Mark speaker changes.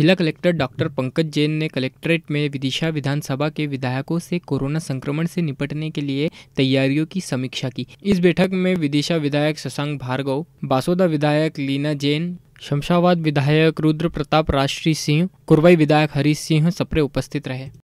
Speaker 1: जिला collector doctor Pankaj Jain ने collectorate में विदिशा विधानसभा के विधायकों से कोरोना संक्रमण से निपटने के लिए तैयारियों की समीक्षा की इस बैठक में विदिशा विधायक शशांक भार्गव बासोदा विधायक लीना जैन शमशाबाद विधायक रुद्र प्रताप राष्ट्रीय सिंह कुरवाई विधायक हरीश सिंह सप्रे उपस्थित रहे